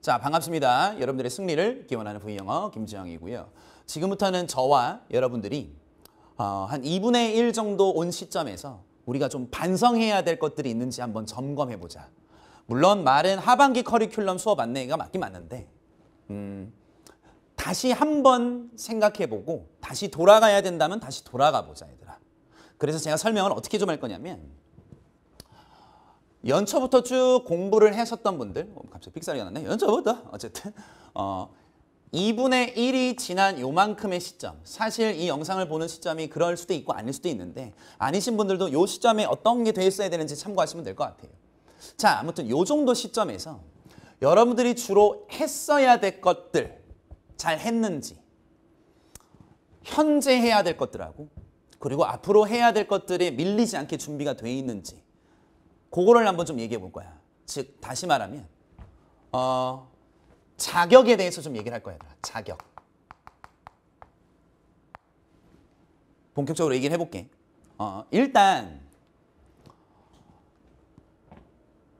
자, 반갑습니다. 여러분들의 승리를 기원하는 V영어 김지영이고요. 지금부터는 저와 여러분들이 어, 한 2분의 1 정도 온 시점에서 우리가 좀 반성해야 될 것들이 있는지 한번 점검해보자. 물론 말은 하반기 커리큘럼 수업 안내가 맞긴 맞는데 음, 다시 한번 생각해보고 다시 돌아가야 된다면 다시 돌아가보자 얘들아. 그래서 제가 설명을 어떻게 좀 할 거냐면 연초부터 쭉 공부를 했었던 분들 어, 갑자기 픽살이 났네 연초부터 어쨌든 어 2분의 1이 지난 요만큼의 시점 사실 이 영상을 보는 시점이 그럴 수도 있고 아닐 수도 있는데 아니신 분들도 요 시점에 어떤 게 돼 있어야 되는지 참고하시면 될 것 같아요 자 아무튼 요 정도 시점에서 여러분들이 주로 했어야 될 것들 잘 했는지 현재 해야 될 것들하고 그리고 앞으로 해야 될것들에 밀리지 않게 준비가 돼 있는지 그거를 한번 좀 얘기해 볼 거야. 즉 다시 말하면 어, 자격에 대해서 좀 얘기를 할 거야. 얘들아. 자격. 본격적으로 얘기를 해볼게. 어, 일단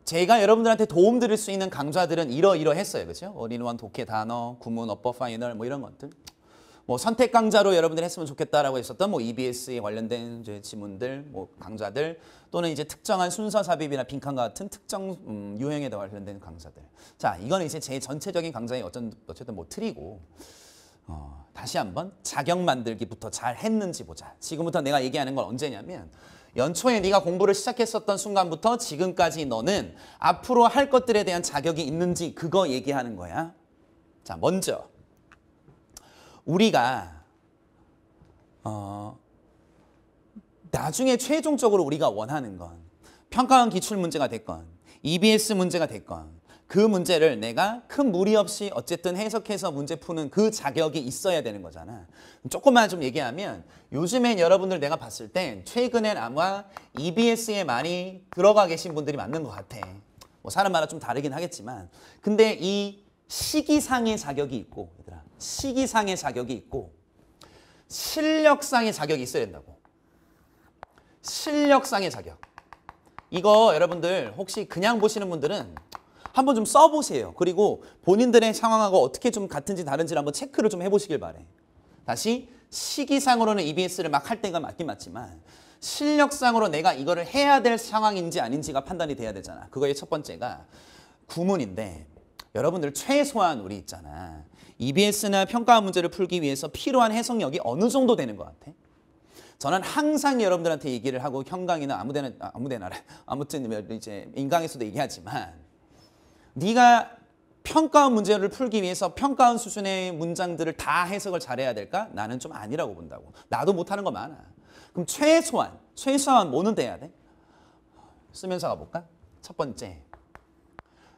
제가 여러분들한테 도움 드릴 수 있는 강좌들은 이러이러했어요. 그렇죠? 어린원 독해 단어, 구문, 어법 파이널 뭐 이런 것들. 뭐 선택 강좌로 여러분들이 했으면 좋겠다라고 했었던 뭐 EBS에 관련된 이제 지문들, 뭐 강좌들 또는 이제 특정한 순서 삽입이나 빈칸 같은 특정 음, 유형에 관련된 강좌들. 자, 이건 이제 제 전체적인 강좌의 어쩐, 어쨌든 뭐 틀이고 어, 다시 한번 자격 만들기부터 잘 했는지 보자. 지금부터 내가 얘기하는 건 언제냐면 연초에 네가 공부를 시작했었던 순간부터 지금까지 너는 앞으로 할 것들에 대한 자격이 있는지 그거 얘기하는 거야. 자, 먼저 우리가 어 나중에 최종적으로 우리가 원하는 건 평가원 기출 문제가 됐건 EBS 문제가 됐건 그 문제를 내가 큰 무리 없이 어쨌든 해석해서 문제 푸는 그 자격이 있어야 되는 거잖아. 조금만 좀 얘기하면 요즘엔 여러분들 내가 봤을 땐 최근엔 아마 EBS에 많이 들어가 계신 분들이 맞는 것 같아. 뭐 사람마다 좀 다르긴 하겠지만 근데 이 시기상의 자격이 있고 얘들아 시기상의 자격이 있고 실력상의 자격이 있어야 된다고. 실력상의 자격. 이거 여러분들 혹시 그냥 보시는 분들은 한번 좀 써보세요. 그리고 본인들의 상황하고 어떻게 좀 같은지 다른지 한번 체크를 좀 해보시길 바래. 다시 시기상으로는 EBS를 막 할 때가 맞긴 맞지만 실력상으로 내가 이거를 해야 될 상황인지 아닌지가 판단이 돼야 되잖아. 그거의 첫 번째가 구문인데 여러분들 최소한 우리 있잖아. EBS나 평가 문제를 풀기 위해서 필요한 해석력이 어느 정도 되는 것 같아? 저는 항상 여러분들한테 얘기를 하고 형강이나 아무데나 아, 아무데나 아무튼 뭐 이제 인강에서도 얘기하지만 네가 평가원 문제를 풀기 위해서 평가원 수준의 문장들을 다 해석을 잘해야 될까? 나는 좀 아니라고 본다고. 나도 못하는 거 많아. 그럼 최소한, 최소한 뭐는 돼야 돼? 쓰면서 가볼까? 첫 번째,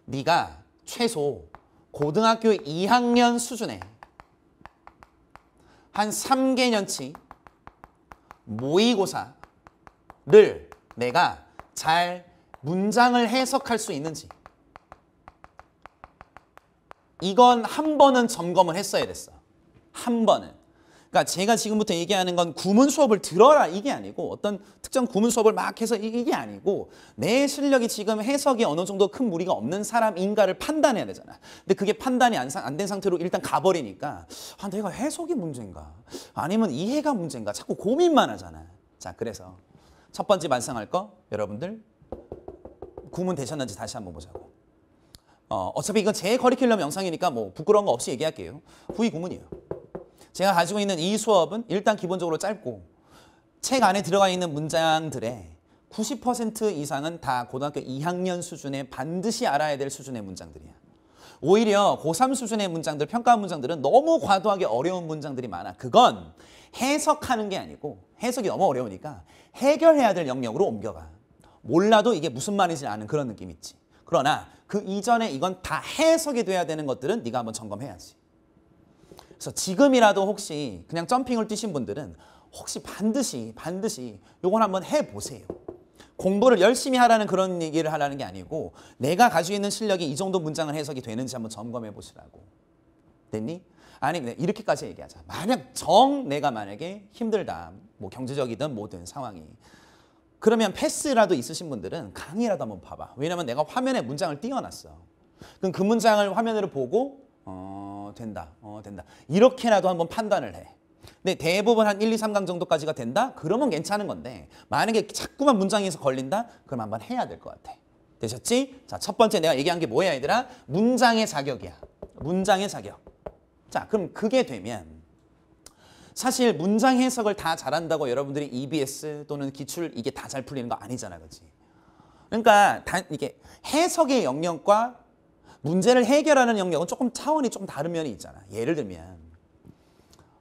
네가 최소 고등학교 2학년 수준의한 3개년치 모의고사를 내가 잘 문장을 해석할 수 있는지 이건 한 번은 점검을 했어야 됐어. 한 번은. 그러니까 제가 지금부터 얘기하는 건 구문 수업을 들어라 이게 아니고 어떤 특정 구문 수업을 막 해서 이게 아니고 내 실력이 지금 해석이 어느 정도 큰 무리가 없는 사람인가를 판단해야 되잖아. 근데 그게 판단이 안 된 상태로 일단 가버리니까 아, 내가 해석이 문제인가? 아니면 이해가 문제인가? 자꾸 고민만 하잖아. 자, 그래서 첫 번째 만성할거 여러분들 구문 되셨는지 다시 한번 보자고. 어, 어차피 이건 제 커리큘럼 영상이니까 뭐 부끄러운 거 없이 얘기할게요. 후위 구문이에요. 제가 가지고 있는 이 수업은 일단 기본적으로 짧고 책 안에 들어가 있는 문장들의 90% 이상은 다 고등학교 2학년 수준에 반드시 알아야 될 수준의 문장들이야. 오히려 고3 수준의 문장들, 평가 문장들은 너무 과도하게 어려운 문장들이 많아. 그건 해석하는 게 아니고 해석이 너무 어려우니까 해결해야 될 영역으로 옮겨가. 몰라도 이게 무슨 말인지 아는 그런 느낌 있지. 그러나 그 이전에 이건 다 해석이 돼야 되는 것들은 네가 한번 점검해야지. 그래서 지금이라도 혹시 그냥 점핑을 뛰신 분들은 혹시 반드시 반드시 요걸 한번 해보세요. 공부를 열심히 하라는 그런 얘기를 하라는 게 아니고 내가 가지고 있는 실력이 이 정도 문장을 해석이 되는지 한번 점검해 보시라고. 됐니? 아니 네, 이렇게까지 얘기하자. 만약 정 내가 만약에 힘들다. 뭐 경제적이든 뭐든 상황이. 그러면 패스라도 있으신 분들은 강의라도 한번 봐봐. 왜냐면 내가 화면에 문장을 띄워놨어. 그럼 그 문장을 화면으로 보고 어, 된다. 어, 된다. 이렇게라도 한번 판단을 해. 근데 대부분 한 1, 2, 3강 정도까지가 된다? 그러면 괜찮은 건데 만약에 자꾸만 문장에서 걸린다? 그럼 한번 해야 될 것 같아. 되셨지? 자, 첫 번째 내가 얘기한 게 뭐야 얘들아? 문장의 자격이야. 문장의 자격. 자, 그럼 그게 되면 사실 문장 해석을 다 잘한다고 여러분들이 EBS 또는 기출 이게 다 잘 풀리는 거 아니잖아, 그렇지? 그러니까 단 이게 해석의 영역과 문제를 해결하는 영역은 조금 차원이 조금 다른 면이 있잖아. 예를 들면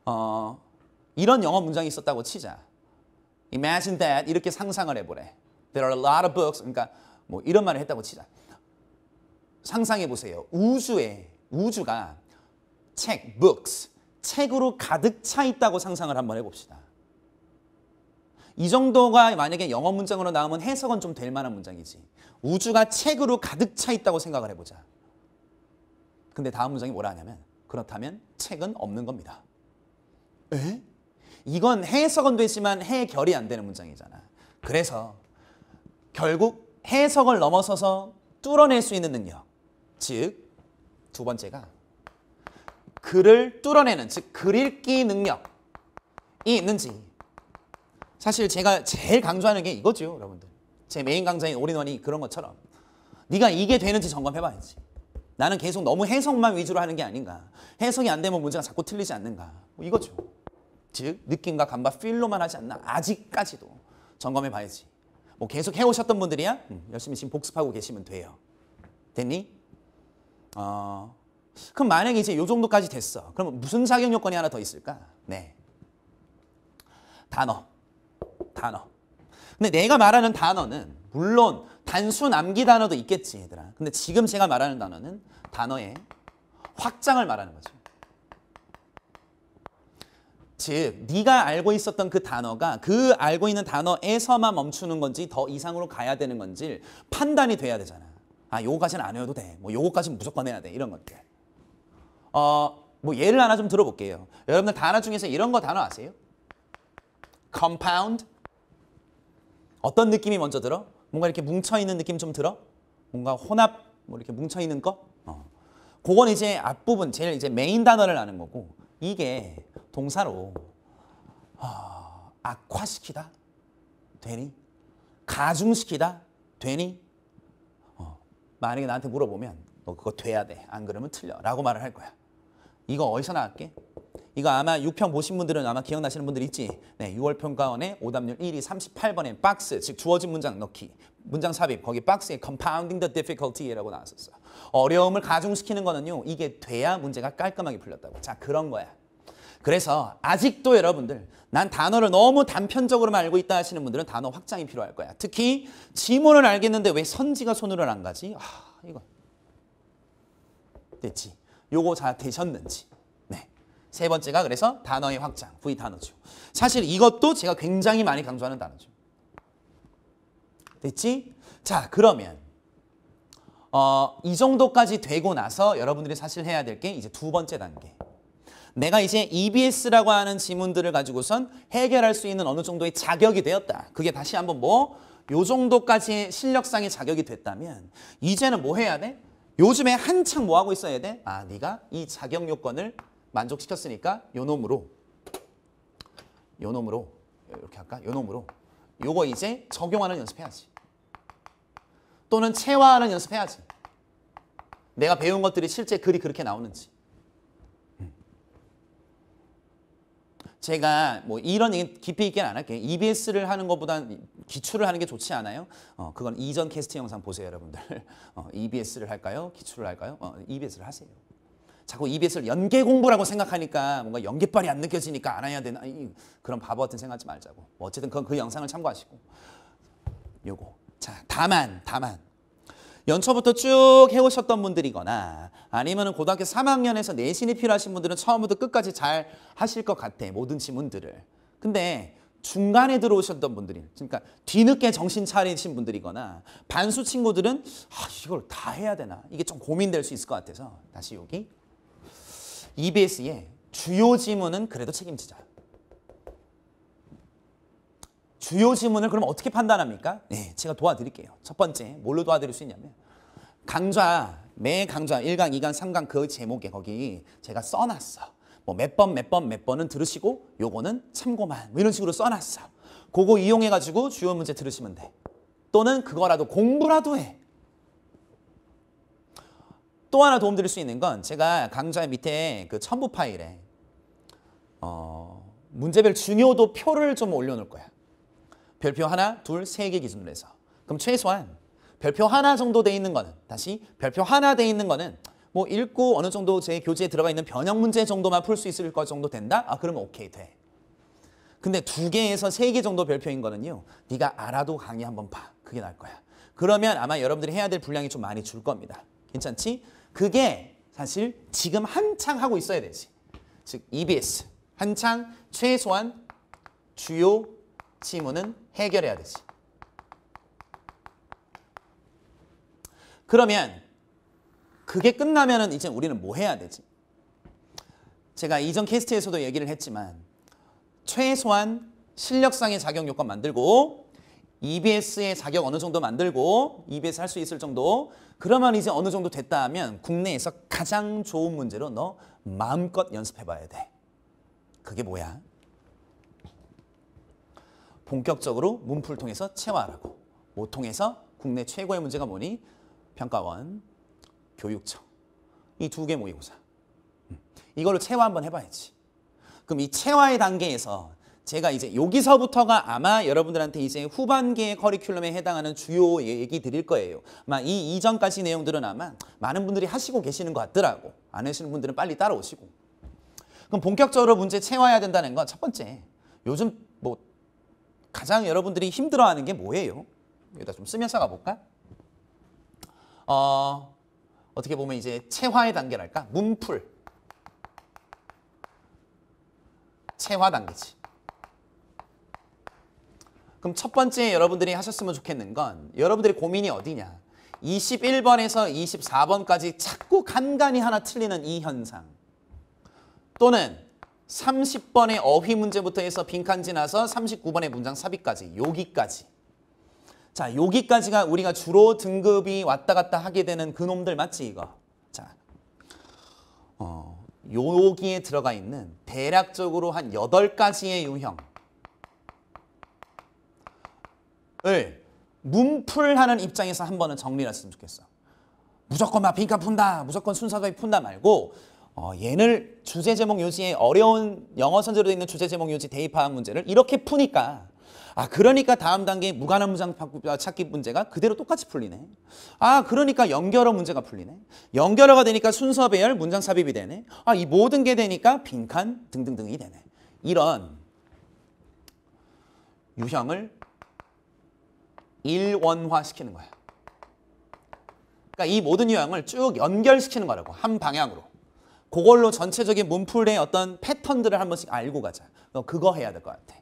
어, 이런 영어 문장이 있었다고 치자. Imagine that 이렇게 상상을 해보래. There are a lot of books. 그러니까 뭐 이런 말을 했다고 치자. 상상해 보세요. 우주에 우주가 책, books, 책으로 가득 차 있다고 상상을 한번 해봅시다. 이 정도가 만약에 영어 문장으로 나오면 해석은 좀 될 만한 문장이지. 우주가 책으로 가득 차 있다고 생각을 해보자. 근데 다음 문장이 뭐라 하냐면 그렇다면 책은 없는 겁니다. 에? 이건 해석은 되지만 해결이 안 되는 문장이잖아. 그래서 결국 해석을 넘어서서 뚫어낼 수 있는 능력. 즉, 두 번째가 글을 뚫어내는, 즉, 글읽기 능력이 있는지. 사실 제가 제일 강조하는 게 이거죠, 여러분들. 제 메인 강좌인 올인원이 그런 것처럼. 네가 이게 되는지 점검해봐야지. 나는 계속 너무 해석만 위주로 하는 게 아닌가. 해석이 안 되면 문제가 자꾸 틀리지 않는가. 뭐 이거죠. 즉 느낌과 감과 필로만 하지 않나. 아직까지도 점검해 봐야지. 뭐 계속 해오셨던 분들이야 음, 열심히 지금 복습하고 계시면 돼요. 됐니? 어, 그럼 만약에 이제 요 정도까지 됐어. 그럼 무슨 자격 요건이 하나 더 있을까? 네. 단어. 단어. 근데 내가 말하는 단어는 물론 단순 암기 단어도 있겠지 얘들아. 근데 지금 제가 말하는 단어는 단어의 확장을 말하는 거죠. 즉 네가 알고 있었던 그 단어가 그 알고 있는 단어에서만 멈추는 건지 더 이상으로 가야 되는 건지 판단이 돼야 되잖아. 아 요거까지는 안 해도 돼. 뭐 요거까지는 무조건 해야 돼. 이런 것들. 어, 뭐 예를 하나 좀 들어볼게요. 여러분들 단어 중에서 이런 거 단어 아세요? compound 어떤 느낌이 먼저 들어? 뭔가 이렇게 뭉쳐있는 느낌 좀 들어? 뭔가 혼합 뭐 이렇게 뭉쳐있는 거? 어. 그건 이제 앞부분 제일 이제 메인 단어를 아는 거고 이게 동사로 어, 악화시키다 되니? 가중시키다 되니? 어, 만약에 나한테 물어보면 너 그거 돼야 돼 안 그러면 틀려 라고 말을 할 거야 이거 어디서 나왔게? 이거 아마 6평 보신 분들은 아마 기억나시는 분들 있지. 네, 6월 평가원의 오답률 1위 38번에 박스, 즉 주어진 문장 넣기. 문장 삽입, 거기 박스에 compounding the difficulty라고 나왔었어 어려움을 가중시키는 거는요. 이게 돼야 문제가 깔끔하게 풀렸다고. 자, 그런 거야. 그래서 아직도 여러분들 난 단어를 너무 단편적으로만 알고 있다 하시는 분들은 단어 확장이 필요할 거야. 특히 지문을 알겠는데 왜 선지가 손으로 안 가지? 아, 이거. 됐지. 요거 잘 되셨는지. 세 번째가 그래서 단어의 확장, V 단어죠. 사실 이것도 제가 굉장히 많이 강조하는 단어죠. 됐지? 자, 그러면 어, 이 정도까지 되고 나서 여러분들이 사실 해야 될 게 이제 두 번째 단계. 내가 이제 EBS라고 하는 지문들을 가지고선 해결할 수 있는 어느 정도의 자격이 되었다. 그게 다시 한번 뭐? 요 정도까지의 실력상의 자격이 됐다면 이제는 뭐 해야 돼? 요즘에 한창 뭐 하고 있어야 돼? 아, 네가 이 자격 요건을 만족시켰으니까 요 놈으로 요 놈으로 이렇게 할까? 요 놈으로 요거 이제 적용하는 연습해야지. 또는 체화하는 연습해야지. 내가 배운 것들이 실제 글이 그렇게 나오는지. 제가 뭐 이런 얘기 깊이 있게는 안 할게요. EBS를 하는 것보단 기출을 하는 게 좋지 않아요? 어, 그건 이전 캐스팅 영상 보세요, 여러분들. 어, EBS를 할까요? 기출을 할까요? 어, EBS를 하세요. 자꾸 EBS를 연계 공부라고 생각하니까 뭔가 연계빨이 안 느껴지니까 안 해야 되나 아니, 그런 바보 같은 생각하지 말자고 뭐 어쨌든 그건 그 영상을 참고하시고 요거 자 다만 다만 연초부터 쭉 해오셨던 분들이거나 아니면 은 고등학교 3학년에서 내신이 필요하신 분들은 처음부터 끝까지 잘 하실 것 같아 모든 지문들을 근데 중간에 들어오셨던 분들이 그러니까 뒤늦게 정신 차리신 분들이거나 반수 친구들은 아 이걸 다 해야 되나 이게 좀 고민될 수 있을 것 같아서 다시 여기 EBS의 주요 지문은 그래도 책임지자. 주요 지문을 그럼 어떻게 판단합니까? 네, 제가 도와드릴게요. 첫 번째, 뭘로 도와드릴 수 있냐면 강좌, 매 강좌 1강, 2강, 3강 그 제목에 거기 제가 써놨어. 뭐 몇 번, 몇 번, 몇 번은 들으시고 요거는 참고만 뭐 이런 식으로 써놨어. 그거 이용해가지고 주요 문제 들으시면 돼. 또는 그거라도 공부라도 해. 또 하나 도움드릴 수 있는 건 제가 강좌 밑에 그 첨부 파일에 어, 문제별 중요도 표를 좀 올려놓을 거야. 별표 하나, 둘, 세 개 기준으로 해서. 그럼 최소한 별표 하나 정도 돼 있는 거는 다시 별표 하나 돼 있는 거는 뭐 읽고 어느 정도 제 교재에 들어가 있는 변형 문제 정도만 풀 수 있을 것 정도 된다? 아 그러면 오케이 돼. 근데 두 개에서 세 개 정도 별표인 거는요. 네가 알아도 강의 한번 봐. 그게 나을 거야. 그러면 아마 여러분들이 해야 될 분량이 좀 많이 줄 겁니다. 괜찮지? 그게 사실 지금 한창 하고 있어야 되지. 즉 EBS 한창 최소한 주요 지문은 해결해야 되지. 그러면 그게 끝나면은 이제 우리는 뭐 해야 되지? 제가 이전 캐스트에서도 얘기를 했지만 최소한 실력상의 자격 요건 만들고 EBS의 자격 어느 정도 만들고 EBS 할 수 있을 정도 그러면 이제 어느 정도 됐다 하면 국내에서 가장 좋은 문제로 너 마음껏 연습해봐야 돼. 그게 뭐야? 본격적으로 문풀 통해서 체화하라고. 뭐통에서 국내 최고의 문제가 뭐니? 평가원, 교육청. 이 두 개 모의고사. 음. 이걸로 체화 한번 해봐야지. 그럼 이 체화의 단계에서 제가 이제 여기서부터가 아마 여러분들한테 이제 후반기의 커리큘럼에 해당하는 주요 얘기 드릴 거예요. 아마 이 이전까지 내용들은 아마 많은 분들이 하시고 계시는 것 같더라고. 안 하시는 분들은 빨리 따라오시고. 그럼 본격적으로 문제 채워야 된다는 건 첫 번째. 요즘 뭐 가장 여러분들이 힘들어하는 게 뭐예요? 여기다 좀 쓰면서 가볼까? 어, 어떻게 보면 이제 체화의 단계랄까? 문풀. 체화 단계지. 그럼 첫 번째 여러분들이 하셨으면 좋겠는 건 여러분들의 고민이 어디냐. 21번에서 24번까지 자꾸 간간히 하나 틀리는 이 현상. 또는 30번의 어휘 문제부터 해서 빈칸 지나서 39번의 문장 삽입까지 여기까지. 자, 여기까지가 우리가 주로 등급이 왔다 갔다 하게 되는 그놈들 맞지 이거? 자, 어, 여기에 들어가 있는 대략적으로 한 8가지의 유형. 을 문풀하는 입장에서 한 번은 정리를 했으면 좋겠어. 무조건 막 빈칸 푼다, 무조건 순서가 푼다 말고 어, 얘는 주제 제목 요지에 어려운 영어 선제로 있는 주제 제목 요지 대입화한 문제를 이렇게 푸니까 아 그러니까 다음 단계 무관한 문장 아, 찾기 문제가 그대로 똑같이 풀리네. 아 그러니까 연결어 문제가 풀리네. 연결어가 되니까 순서 배열 문장 삽입이 되네. 아 이 모든 게 되니까 빈칸 등등등이 되네. 이런 유형을 일원화시키는 거예요. 그러니까 이 모든 유형을 쭉 연결시키는 거라고 한 방향으로. 그걸로 전체적인 문풀의 어떤 패턴들을 한 번씩 알고 가자. 그거 해야 될 것 같아.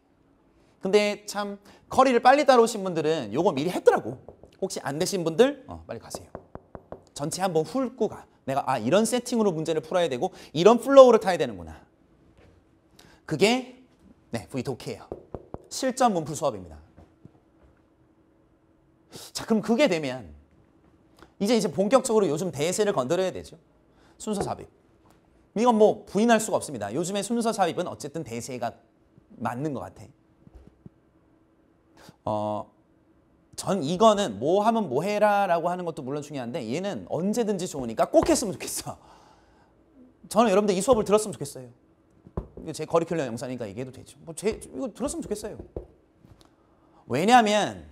근데 참 커리를 빨리 따라오신 분들은 요거 미리 했더라고. 혹시 안 되신 분들 어, 빨리 가세요. 전체 한번 훑고 가. 내가 아 이런 세팅으로 문제를 풀어야 되고 이런 플로우를 타야 되는구나. 그게 네, V 독해예요. 실전 문풀 수업입니다. 자 그럼 그게 되면 이제 이제 본격적으로 요즘 대세를 건드려야 되죠. 순서 삽입. 이건 뭐 부인할 수가 없습니다. 요즘에 순서 삽입은 어쨌든 대세가 맞는 것 같아. 어, 전 이거는 뭐 하면 뭐 해라 라고 하는 것도 물론 중요한데 얘는 언제든지 좋으니까 꼭 했으면 좋겠어. 저는 여러분들 이 수업을 들었으면 좋겠어요. 이거 제 커리큘럼 영상이니까 얘기해도 되죠. 뭐 제, 이거 들었으면 좋겠어요. 왜냐하면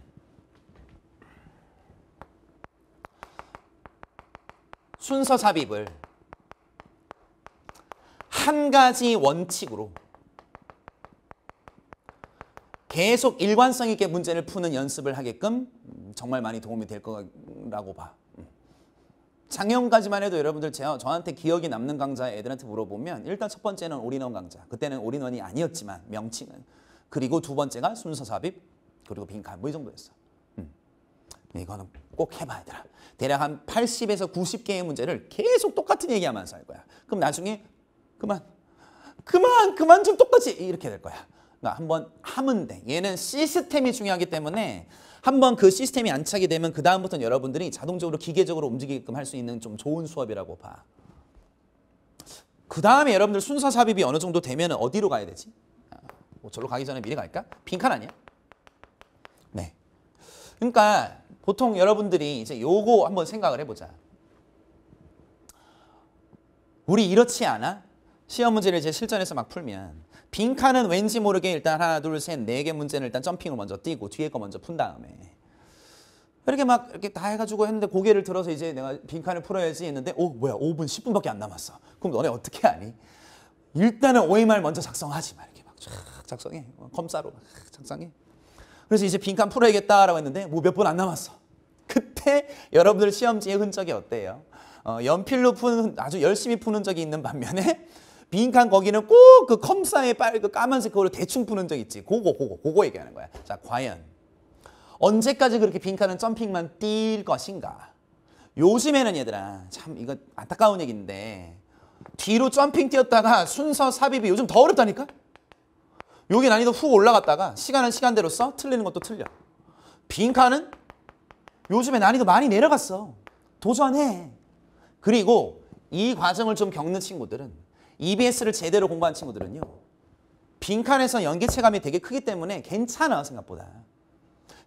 순서 삽입을 한 가지 원칙으로 계속 일관성 있게 문제를 푸는 연습을 하게끔 정말 많이 도움이 될 거라고 봐. 작년까지만 해도 여러분들 제, 저한테 기억이 남는 강좌 애들한테 물어보면 일단 첫 번째는 올인원 강좌. 그때는 올인원이 아니었지만 명칭은. 그리고 두 번째가 순서 삽입. 그리고 빈칸 뭐 이 정도였어. 네, 이거는 꼭 해봐야 되라. 대략 한 80에서 90개의 문제를 계속 똑같은 얘기하면서 할 거야. 그럼 나중에 그만, 그만, 그만 좀 똑같이 이렇게 될 거야. 그러니까 한번 하면 돼. 얘는 시스템이 중요하기 때문에 한번 그 시스템이 안착이 되면 그 다음부터는 여러분들이 자동적으로 기계적으로 움직이게끔 할 수 있는 좀 좋은 수업이라고 봐. 그 다음에 여러분들 순서 삽입이 어느 정도 되면 어디로 가야 되지? 아, 뭐 절로 가기 전에 미리 갈까? 빈칸 아니야? 네. 그러니까 보통 여러분들이 이제 요거 한번 생각을 해보자. 우리 이렇지 않아? 시험 문제를 이제 실전에서 막 풀면 빈칸은 왠지 모르게 일단 하나 둘셋네 개 문제는 일단 점핑을 먼저 뛰고 뒤에 거 먼저 푼 다음에 이렇게 막 이렇게 다 해가지고 했는데 고개를 들어서 이제 내가 빈칸을 풀어야지 했는데 오 뭐야 5분 10분밖에 안 남았어 그럼 너네 어떻게 하니? 일단은 OMR 먼저 작성하지 마 이렇게 막 쫙 작성해 검사로 막 작성해 그래서 이제 빈칸 풀어야겠다라고 했는데 뭐 몇 번 안 남았어. 그때 여러분들 시험지에 흔적이 어때요? 어, 연필로 푸는 아주 열심히 푸는 적이 있는 반면에 빈칸 거기는 꼭 그 컴사의 빨그 까만색 그거를 대충 푸는 적 있지. 그거 그거 그거 얘기하는 거야. 자 과연 언제까지 그렇게 빈칸은 점핑만 뛸 것인가? 요즘에는 얘들아 참 이거 안타까운 얘기인데 뒤로 점핑 뛰었다가 순서 삽입이 요즘 더 어렵다니까? 여기 난이도 훅 올라갔다가 시간은 시간대로 써. 틀리는 것도 틀려. 빈칸은 요즘에 난이도 많이 내려갔어. 도전해. 그리고 이 과정을 좀 겪는 친구들은 EBS를 제대로 공부한 친구들은요. 빈칸에서 연계체감이 되게 크기 때문에 괜찮아 생각보다.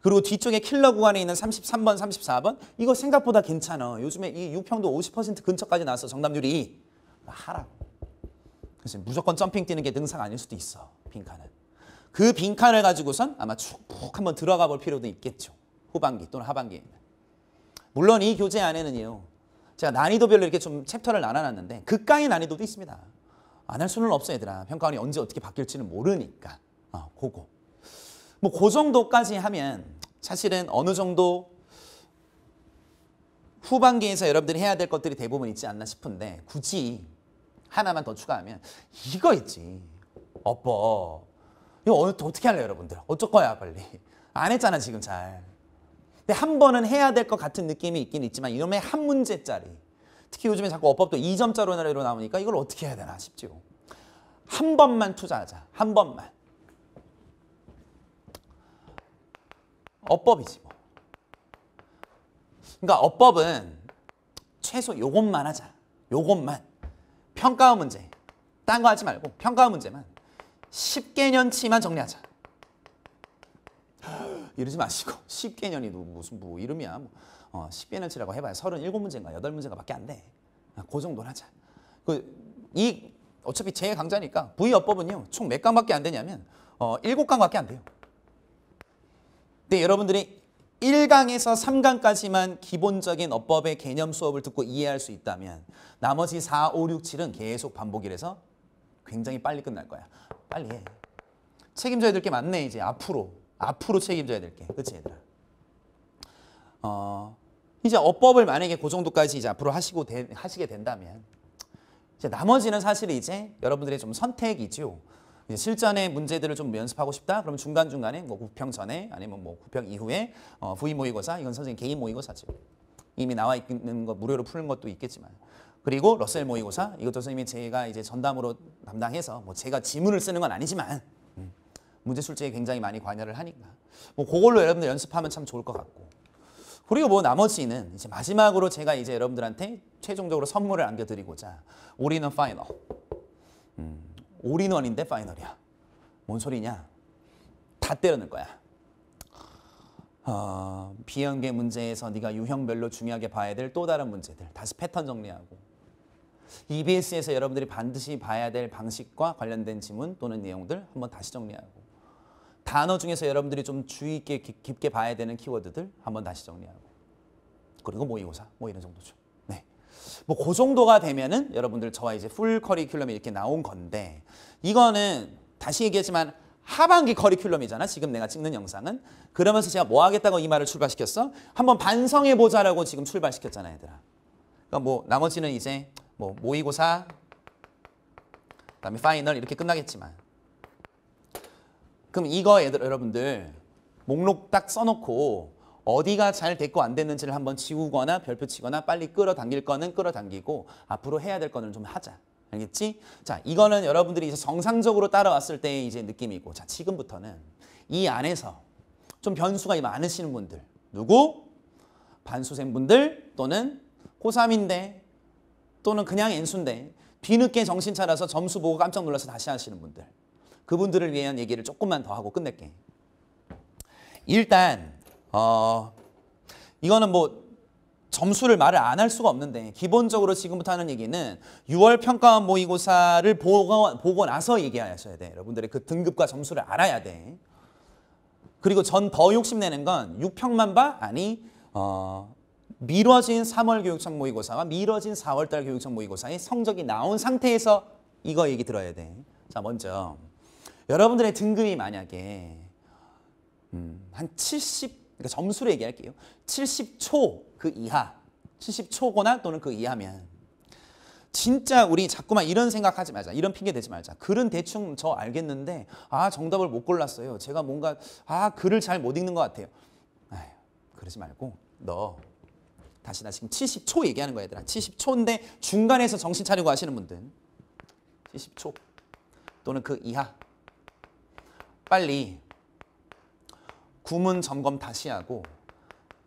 그리고 뒤쪽에 킬러 구간에 있는 33번, 34번 이거 생각보다 괜찮아. 요즘에 이 6평도 50% 근처까지 나왔어. 정답률이. 하라고. 그래서 무조건 점핑 뛰는 게 능상 아닐 수도 있어. 빈칸은. 그 빈칸을 가지고선 아마 쭉 한번 들어가 볼 필요도 있겠죠. 후반기 또는 하반기에 물론 이 교재 안에는요. 제가 난이도별로 이렇게 좀 챕터를 나눠놨는데 극강의 난이도도 있습니다. 안 할 수는 없어 얘들아. 평가원이 언제 어떻게 바뀔지는 모르니까. 어, 그거. 뭐그 정도까지 하면 사실은 어느 정도 후반기에서 여러분들이 해야 될 것들이 대부분 있지 않나 싶은데 굳이 하나만 더 추가하면 이거 있지. 어버 이거 어, 떻게 할래요 여러분들? 어쩔 거야 빨리. 안 했잖아 지금 잘. 근데 한 번은 해야 될 것 같은 느낌이 있긴 있지만 이놈의 한 문제짜리. 특히 요즘에 자꾸 어법도 이점짜리 나라로 나오니까 이걸 어떻게 해야 되나 싶지요. 한 번만 투자하자. 한 번만. 어법이지 뭐. 그러니까 어법은 최소 요것만 하자. 요것만. 평가와 문제. 딴 거 하지 말고 평가와 문제만 10개년치만 정리하자. 이러지 마시고 10개년이 뭐 무슨 뭐 이름이야. 뭐. 어, 10개년치라고 해봐야 37문제인가 8문제인가 밖에 안 돼. 아, 그 정도는 하자. 그, 이 어차피 제 강좌니까 V여법은요. 총 몇 강밖에 안 되냐면 어, 7강밖에 안 돼요. 근데 여러분들이 1강에서 3강까지만 기본적인 어법의 개념 수업을 듣고 이해할 수 있다면 나머지 4, 5, 6, 7은 계속 반복이라서 굉장히 빨리 끝날 거야. 빨리 해. 책임져야 될 게 많네 이제 앞으로. 앞으로 책임져야 될 게. 그치 얘들아? 어, 이제 어법을 만약에 그 정도까지 이제 앞으로 하시고 되, 하시게 된다면 이제 나머지는 사실 이제 여러분들의 좀 선택이죠. 실전의 문제들을 좀 연습하고 싶다. 그럼 중간 중간에 뭐 구평 전에 아니면 뭐 구평 이후에 어, 부 모의고사 이건 선생님 개인 모의고사죠. 이미 나와 있는 거 무료로 푸는 것도 있겠지만 그리고 러셀 모의고사 이것도 선생님이 제가 이제 전담으로 담당해서 뭐 제가 지문을 쓰는 건 아니지만 음, 문제 출제에 굉장히 많이 관여를 하니까 뭐 그걸로 여러분들 연습하면 참 좋을 것 같고 그리고 뭐 나머지는 이제 마지막으로 제가 이제 여러분들한테 최종적으로 선물을 안겨드리고자 올인원 파이널 음, 올인원인데 파이널이야. 뭔 소리냐? 다 때려넣을 거야. 어, 비연계 문제에서 네가 유형별로 중요하게 봐야 될 또 다른 문제들. 다시 패턴 정리하고. EBS에서 여러분들이 반드시 봐야 될 방식과 관련된 지문 또는 내용들 한번 다시 정리하고. 단어 중에서 여러분들이 좀 주의 있게 깊게 봐야 되는 키워드들 한번 다시 정리하고. 그리고 모의고사 뭐 이런 정도죠. 뭐그 정도가 되면은 여러분들 저와 이제 풀 커리큘럼이 이렇게 나온 건데 이거는 다시 얘기하지만 하반기 커리큘럼이잖아 지금 내가 찍는 영상은 그러면서 제가 뭐 하겠다고 이 말을 출발시켰어? 한번 반성해보자라고 지금 출발시켰잖아 얘들아 그러니까 뭐 나머지는 이제 뭐 모의고사 그다음에 파이널 이렇게 끝나겠지만 그럼 이거 얘들 여러분들 목록 딱 써놓고 어디가 잘 됐고 안 됐는지를 한번 지우거나 별표 치거나 빨리 끌어당길 거는 끌어당기고 앞으로 해야 될 거는 좀 하자. 알겠지? 자, 이거는 여러분들이 이제 정상적으로 따라왔을 때의 이제 느낌이고 자, 지금부터는 이 안에서 좀 변수가 많으시는 분들 누구? 반수생분들 또는 고3인데 또는 그냥 N수인데 뒤늦게 정신 차려서 점수 보고 깜짝 놀라서 다시 하시는 분들 그분들을 위한 얘기를 조금만 더 하고 끝낼게 일단 어, 이거는 뭐 점수를 말을 안 할 수가 없는데 기본적으로 지금부터 하는 얘기는 6월 평가원 모의고사를 보고, 보고 나서 얘기하셔야 돼. 여러분들의 그 등급과 점수를 알아야 돼. 그리고 전 더 욕심내는 건 6평만 봐? 아니 어, 미뤄진 3월 교육청 모의고사와 미뤄진 4월달 교육청 모의고사의 성적이 나온 상태에서 이거 얘기 들어야 돼. 자 먼저 여러분들의 등급이 만약에 음, 한70 그러니까 점수로 얘기할게요. 70초 그 이하, 70초거나 또는 그 이하면 진짜 우리 자꾸만 이런 생각하지 말자. 이런 핑계 대지 말자. 글은 대충 저 알겠는데 아 정답을 못 골랐어요. 제가 뭔가 아 글을 잘 못 읽는 것 같아요. 아휴, 그러지 말고 너 다시 나 지금 70초 얘기하는 거야 얘들아. 70초인데 중간에서 정신 차리고 하시는 분들 70초 또는 그 이하 빨리 구문 점검 다시 하고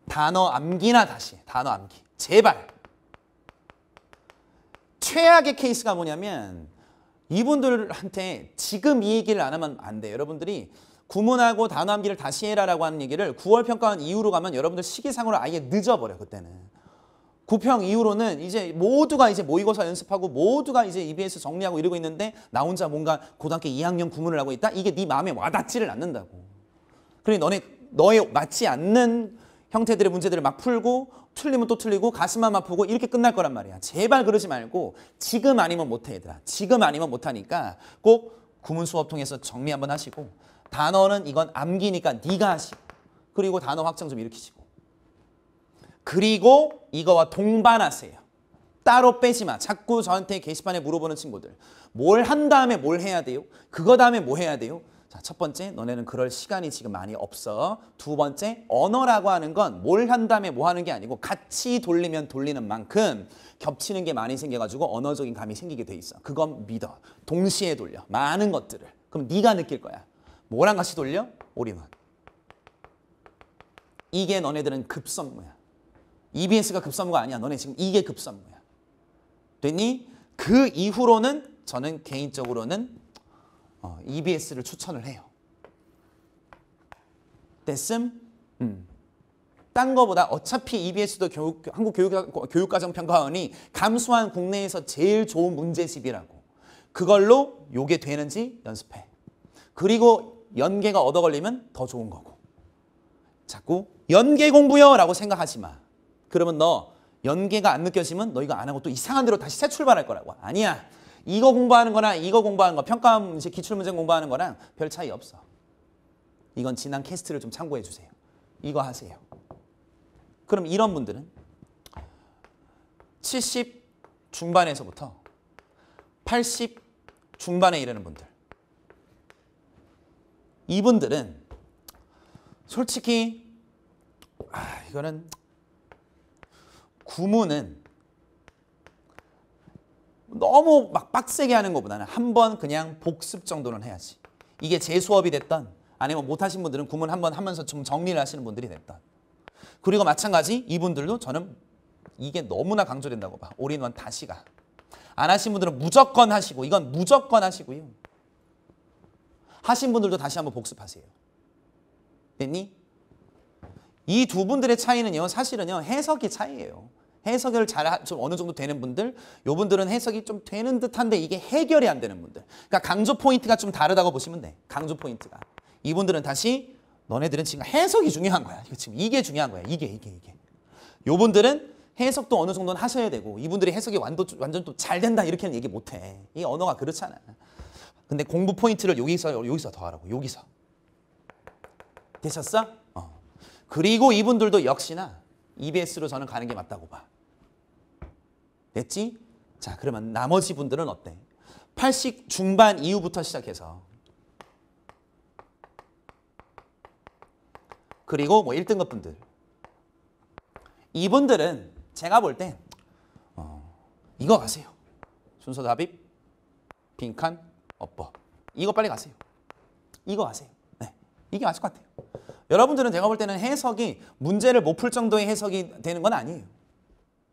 단어 암기나 다시 단어 암기 제발 최악의 케이스가 뭐냐면 이분들한테 지금 이 얘기를 안 하면 안 돼 여러분들이 구문하고 단어 암기를 다시 해라라고 하는 얘기를 9월 평가원 이후로 가면 여러분들 시기상으로 아예 늦어버려 그때는. 구평 이후로는 이제 모두가 이제 모의고사 연습하고 모두가 이제 EBS 정리하고 이러고 있는데 나 혼자 뭔가 고등학교 2학년 구문을 하고 있다? 이게 네 마음에 와닿지를 않는다고. 그러니 너네 너의 맞지 않는 형태들의 문제들을 막 풀고 틀리면 또 틀리고 가슴만 아프고 이렇게 끝날 거란 말이야. 제발 그러지 말고 지금 아니면 못해 얘들아. 지금 아니면 못하니까 꼭 구문 수업 통해서 정리 한번 하시고 단어는 이건 암기니까 네가 하시고 그리고 단어 확장 좀 일으키시고 그리고 이거와 동반하세요. 따로 빼지 마. 자꾸 저한테 게시판에 물어보는 친구들. 뭘 한 다음에 뭘 해야 돼요? 그거 다음에 뭐 해야 돼요? 자, 첫 번째, 너네는 그럴 시간이 지금 많이 없어. 두 번째, 언어라고 하는 건 뭘 한 다음에 뭐 하는 게 아니고 같이 돌리면 돌리는 만큼 겹치는 게 많이 생겨가지고 언어적인 감이 생기게 돼 있어. 그건 믿어. 동시에 돌려. 많은 것들을. 그럼 네가 느낄 거야. 뭐랑 같이 돌려? 오리문. 이게 너네들은 급선무야. EBS가 급선무가 아니야. 너네 지금 이게 급선무야. 됐니? 그 이후로는 저는 개인적으로는 어, EBS를 추천을 해요. 됐음? 음. 딴 거보다 어차피 EBS도 교육, 한국 교육, 과정평가원이 감수한 국내에서 제일 좋은 문제집이라고. 그걸로 요게 되는지 연습해. 그리고 연계가 얻어 걸리면 더 좋은 거고. 자꾸 연계 공부요 라고 생각하지 마. 그러면 너 연계가 안 느껴지면 너 이거 안 하고 또 이상한 대로 다시 새 출발할 거라고. 아니야. 이거 공부하는 거나 이거 공부하는 거 평가음 이제 기출문제 공부하는 거랑 별 차이 없어. 이건 지난 캐스트를 좀 참고해 주세요. 이거 하세요. 그럼 이런 분들은 70 중반에서부터 80 중반에 이르는 분들 이분들은 솔직히 아, 이거는 구문은 너무 막 빡세게 하는 것보다는 한 번 그냥 복습 정도는 해야지. 이게 재 수업이 됐던 아니면 못하신 분들은 구문 한 번 하면서 좀 정리를 하시는 분들이 됐던 그리고 마찬가지 이분들도 저는 이게 너무나 강조된다고 봐. 올인원 다시가. 안 하신 분들은 무조건 하시고 이건 무조건 하시고요. 하신 분들도 다시 한번 복습하세요. 됐니? 이 두 분들의 차이는요. 사실은요. 해석이 차이예요. 해석을 잘 좀 어느 정도 되는 분들 요분들은 해석이 좀 되는 듯한데 이게 해결이 안 되는 분들 그러니까 강조 포인트가 좀 다르다고 보시면 돼 강조 포인트가 이분들은 다시 너네들은 지금 해석이 중요한 거야 이 지금 이게 중요한 거야 이게 이게 이게 요분들은 해석도 어느 정도는 하셔야 되고 이분들이 해석이 완도, 완전 또 잘 된다 이렇게는 얘기 못해 이 언어가 그렇잖아 근데 공부 포인트를 여기서 여기서 더 하라고 여기서 되셨어? 어. 그리고 이분들도 역시나 EBS로 저는 가는 게 맞다고 봐. 됐지? 자, 그러면 나머지 분들은 어때? 80 중반 이후부터 시작해서 그리고 뭐 1등급 분들 이분들은 제가 볼때 어, 이거 가세요. 순서 답입, 빈칸, 업법 이거 빨리 가세요. 이거 가세요. 네, 이게 맞을 것 같아요. 여러분들은 제가 볼 때는 해석이 문제를 못 풀 정도의 해석이 되는 건 아니에요.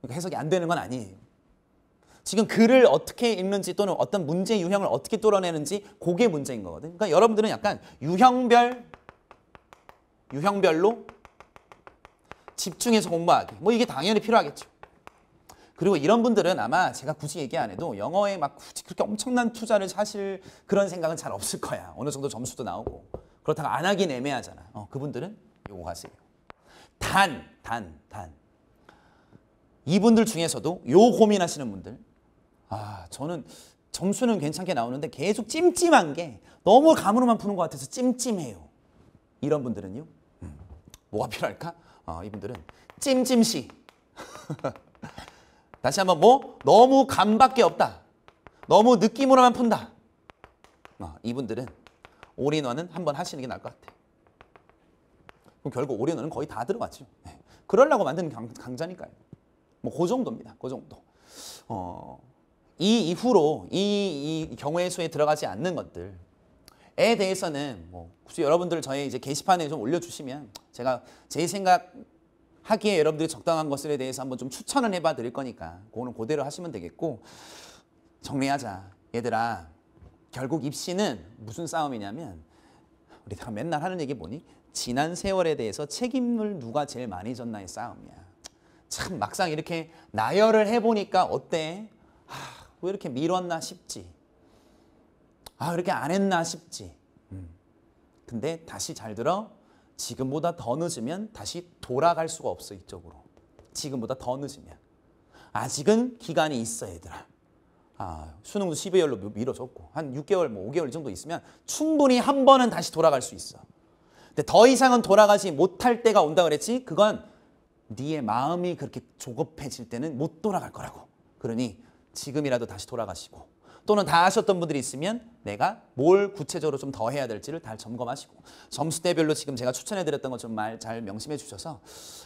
그러니까 해석이 안 되는 건 아니에요. 지금 글을 어떻게 읽는지 또는 어떤 문제 유형을 어떻게 뚫어내는지 그게 문제인 거거든요. 그러니까 여러분들은 약간 유형별, 유형별로 집중해서 공부하기. 뭐 이게 당연히 필요하겠죠. 그리고 이런 분들은 아마 제가 굳이 얘기 안 해도 영어에 막 굳이 그렇게 엄청난 투자를 사실 그런 생각은 잘 없을 거야. 어느 정도 점수도 나오고. 그렇다고 안 하긴 애매하잖아. 어, 그분들은 요거 하세요. 단, 단, 단. 이분들 중에서도 요 고민하시는 분들. 아, 저는 점수는 괜찮게 나오는데 계속 찜찜한 게 너무 감으로만 푸는 것 같아서 찜찜해요. 이런 분들은요. 음, 뭐가 필요할까? 어, 이분들은 찜찜시. 다시 한번 뭐? 너무 감밖에 없다. 너무 느낌으로만 푼다. 어, 이분들은 올인원은 한 번 하시는 게 나을 것 같아요. 그럼 결국 올인원은 거의 다 들어갔죠. 네. 그러려고 만드는 강, 자니까요 뭐 그 정도입니다. 그 정도. 어, 이 이후로 이, 이 경우의 수에 들어가지 않는 것들에 대해서는 뭐 혹시 여러분들 저의 이제 게시판에 좀 올려주시면 제가 제 생각 하기에 여러분들이 적당한 것에 대해서 한번 좀 추천을 해봐 드릴 거니까 그거는 그대로 하시면 되겠고 정리하자 얘들아 결국 입시는 무슨 싸움이냐면 우리가 맨날 하는 얘기 뭐니 지난 세월에 대해서 책임을 누가 제일 많이 졌나의 싸움이야. 참 막상 이렇게 나열을 해보니까 어때? 하, 왜 이렇게 미뤘나 싶지. 아, 이렇게 안 했나 싶지. 음. 근데 다시 잘 들어. 지금보다 더 늦으면 다시 돌아갈 수가 없어, 이쪽으로. 지금보다 더 늦으면. 아직은 기간이 있어, 얘들아. 아, 수능도 1 2의 열로 미뤄졌고한 6개월, 뭐 5개월 정도 있으면 충분히 한 번은 다시 돌아갈 수 있어. 근데 더 이상은 돌아가지 못할 때가 온다 그랬지? 그건 네의 마음이 그렇게 조급해질 때는 못 돌아갈 거라고. 그러니 지금이라도 다시 돌아가시고 또는 다 하셨던 분들이 있으면 내가 뭘 구체적으로 좀 더 해야 될지를 다 점검하시고 점수대별로 지금 제가 추천해드렸던 것좀말 잘 명심해 주셔서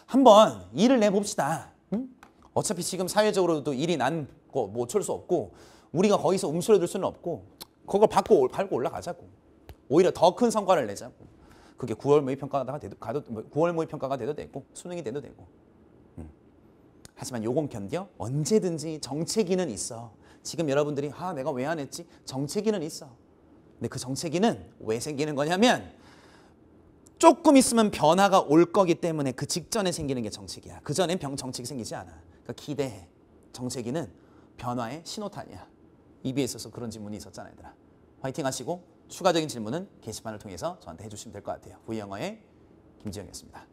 한 번 일을 내봅시다. 응? 어차피 지금 사회적으로도 일이 난 없고 뭐 어쩔 수 없고 우리가 거기서 움츠러들 수는 없고 그걸 받고 밟고 올라가자고 오히려 더 큰 성과를 내자고 그게 9월 모의 평가가 돼도 가도 9월 모의 평가가 돼도 되고 수능이 돼도 되고 음. 하지만 요건 견뎌 언제든지 정체기는 있어 지금 여러분들이 아 내가 왜 안 했지 정체기는 있어 근데 그 정체기는 왜 생기는 거냐면 조금 있으면 변화가 올 거기 때문에 그 직전에 생기는 게 정책이야. 그 전엔 병 정책이 생기지 않아. 그러니까 기대해. 정책이는 변화의 신호탄이야. EB에 있어서 그런 질문이 있었잖아 얘들아. 화이팅 하시고 추가적인 질문은 게시판을 통해서 저한테 해주시면 될 것 같아요. V영어의 그 김지영이었습니다.